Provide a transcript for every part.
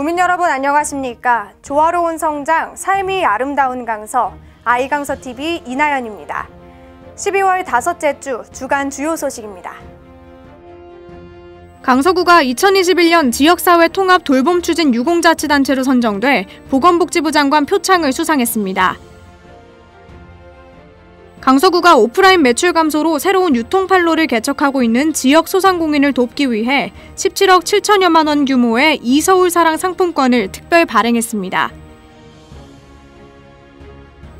구민 여러분 안녕하십니까? 조화로운 성장, 삶이 아름다운 강서, 아이강서TV 이나연입니다. 12월 다섯째 주 주간 주요 소식입니다. 강서구가 2021년 지역사회 통합 돌봄 추진 유공자치단체로 선정돼 보건복지부 장관 표창을 수상했습니다. 강서구가 오프라인 매출 감소로 새로운 유통 판로를 개척하고 있는 지역 소상공인을 돕기 위해 17억 7천여만 원 규모의 이서울 사랑 상품권을 특별 발행했습니다.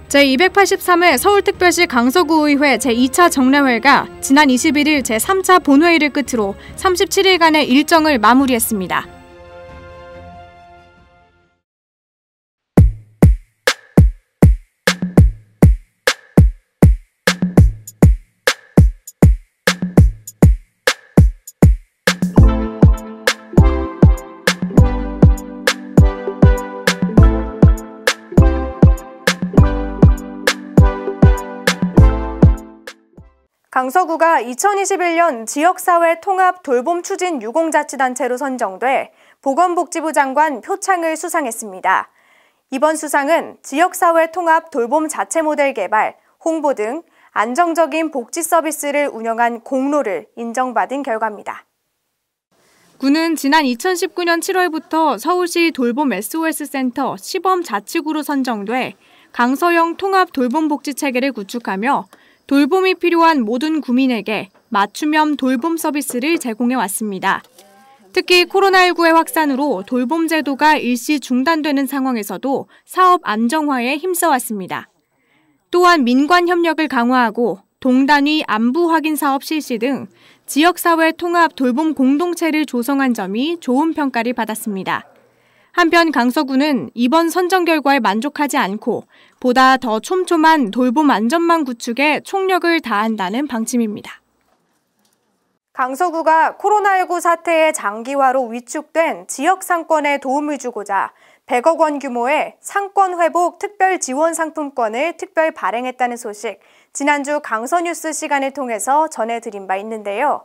제283회 서울특별시 강서구의회 제2차 정례회가 지난 21일 제3차 본회의를 끝으로 37일간의 일정을 마무리했습니다. 강서구가 2021년 지역사회 통합 돌봄 추진 유공자치단체로 선정돼 보건복지부 장관 표창을 수상했습니다. 이번 수상은 지역사회 통합 돌봄 자체 모델 개발, 홍보 등 안정적인 복지 서비스를 운영한 공로를 인정받은 결과입니다. 구는 지난 2019년 7월부터 서울시 돌봄 SOS센터 시범 자치구로 선정돼 강서형 통합 돌봄 복지 체계를 구축하며 돌봄이 필요한 모든 구민에게 맞춤형 돌봄 서비스를 제공해 왔습니다. 특히 코로나19의 확산으로 돌봄 제도가 일시 중단되는 상황에서도 사업 안정화에 힘써왔습니다. 또한 민관 협력을 강화하고 동단위 안부 확인 사업 실시 등 지역사회 통합 돌봄 공동체를 조성한 점이 좋은 평가를 받았습니다. 한편 강서구는 이번 선정 결과에 만족하지 않고 보다 더 촘촘한 돌봄 안전망 구축에 총력을 다한다는 방침입니다. 강서구가 코로나19 사태의 장기화로 위축된 지역 상권에 도움을 주고자 100억 원 규모의 상권 회복 특별 지원 상품권을 특별 발행했다는 소식, 지난주 강서뉴스 시간을 통해서 전해드린 바 있는데요.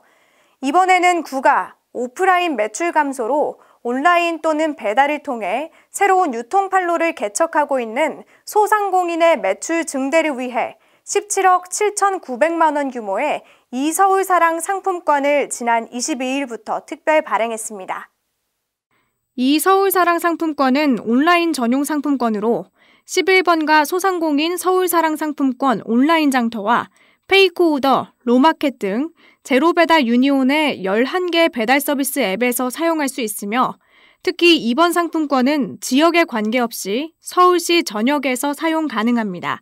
이번에는 구가 오프라인 매출 감소로 온라인 또는 배달을 통해 새로운 유통 판로를 개척하고 있는 소상공인의 매출 증대를 위해 17억 7,900만 원 규모의 이서울사랑 상품권을 지난 22일부터 특별 발행했습니다. 이서울사랑 상품권은 온라인 전용 상품권으로 11번가 소상공인 서울사랑 상품권 온라인 장터와 페이코우더 로마켓 등 제로배달 유니온의 11개 배달 서비스 앱에서 사용할 수 있으며 특히 이번 상품권은 지역에 관계없이 서울시 전역에서 사용 가능합니다.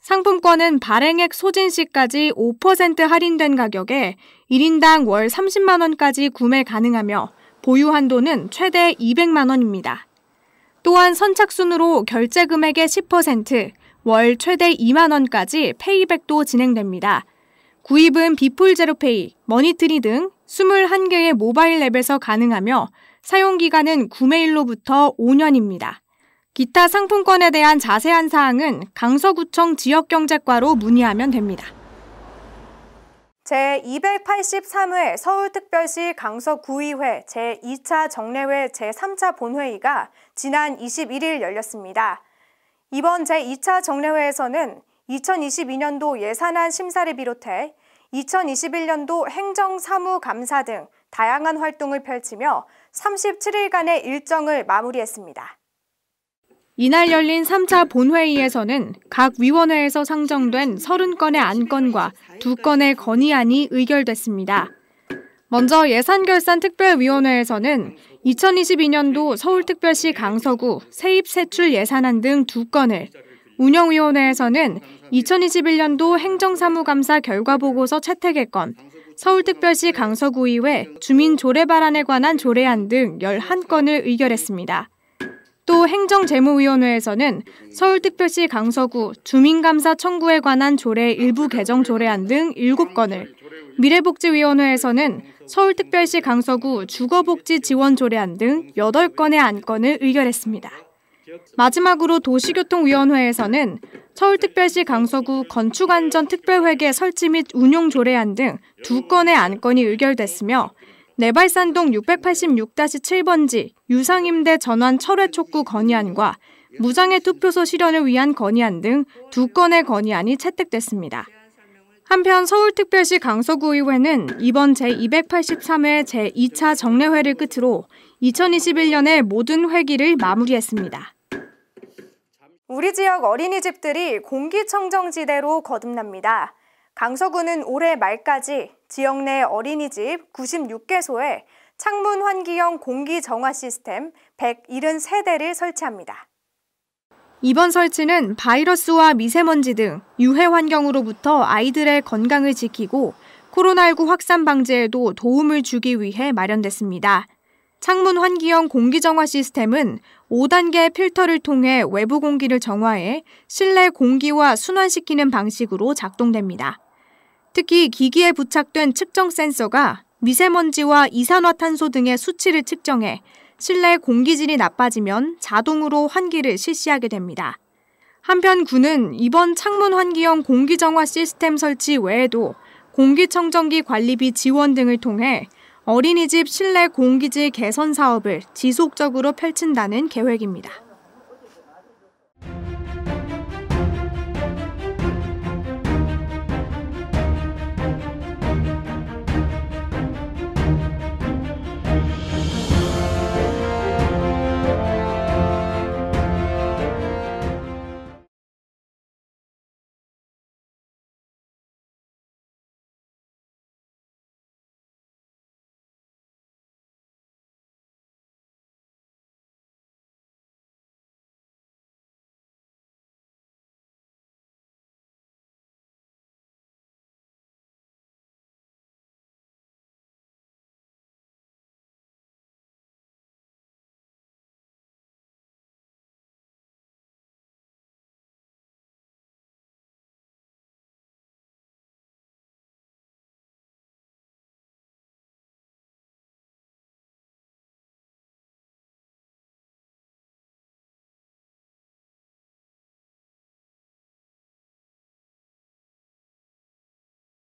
상품권은 발행액 소진 시까지 5% 할인된 가격에 1인당 월 30만원까지 구매 가능하며 보유 한도는 최대 200만원입니다. 또한 선착순으로 결제 금액의 10%, 월 최대 2만 원까지 페이백도 진행됩니다. 구입은 비풀 제로페이, 머니트리 등 21개의 모바일 앱에서 가능하며 사용 기간은 구매일로부터 5년입니다. 기타 상품권에 대한 자세한 사항은 강서구청 지역경제과로 문의하면 됩니다. 제283회 서울특별시 강서구의회 제2차 정례회 제3차 본회의가 지난 21일 열렸습니다. 이번 제2차 정례회에서는 2022년도 예산안 심사를 비롯해 2021년도 행정사무감사 등 다양한 활동을 펼치며 37일간의 일정을 마무리했습니다. 이날 열린 3차 본회의에서는 각 위원회에서 상정된 30건의 안건과 2건의 건의안이 의결됐습니다. 먼저 예산결산특별위원회에서는 2022년도 서울특별시 강서구 세입세출 예산안 등 두 건을 운영위원회에서는 2021년도 행정사무감사 결과보고서 채택의건, 서울특별시 강서구의회 주민 조례 발안에 관한 조례안 등 11건을 의결했습니다. 또 행정재무위원회에서는 서울특별시 강서구 주민감사 청구에 관한 조례 일부 개정 조례안 등 7건을, 미래복지위원회에서는 서울특별시 강서구 주거복지지원조례안 등 8건의 안건을 의결했습니다. 마지막으로 도시교통위원회에서는 서울특별시 강서구 건축안전특별회계 설치 및 운용 조례안 등 2건의 안건이 의결됐으며 내발산동 686-7번지 유상임대 전환 철회 촉구 건의안과 무장의 투표소 실현을 위한 건의안 등 2건의 건의안이 채택됐습니다. 한편 서울특별시 강서구의회는 이번 제283회 제2차 정례회를 끝으로 2021년의 모든 회기를 마무리했습니다. 우리 지역 어린이집들이 공기청정지대로 거듭납니다. 강서구는 올해 말까지 지역 내 어린이집 96개소에 창문 환기형 공기 정화 시스템 173대를 설치합니다. 이번 설치는 바이러스와 미세먼지 등 유해 환경으로부터 아이들의 건강을 지키고 코로나19 확산 방지에도 도움을 주기 위해 마련됐습니다. 창문 환기형 공기 정화 시스템은 5단계 필터를 통해 외부 공기를 정화해 실내 공기와 순환시키는 방식으로 작동됩니다. 특히 기기에 부착된 측정 센서가 미세먼지와 이산화탄소 등의 수치를 측정해 실내 공기질이 나빠지면 자동으로 환기를 실시하게 됩니다. 한편 군은 이번 창문 환기형 공기정화 시스템 설치 외에도 공기청정기 관리비 지원 등을 통해 어린이집 실내 공기질 개선 사업을 지속적으로 펼친다는 계획입니다.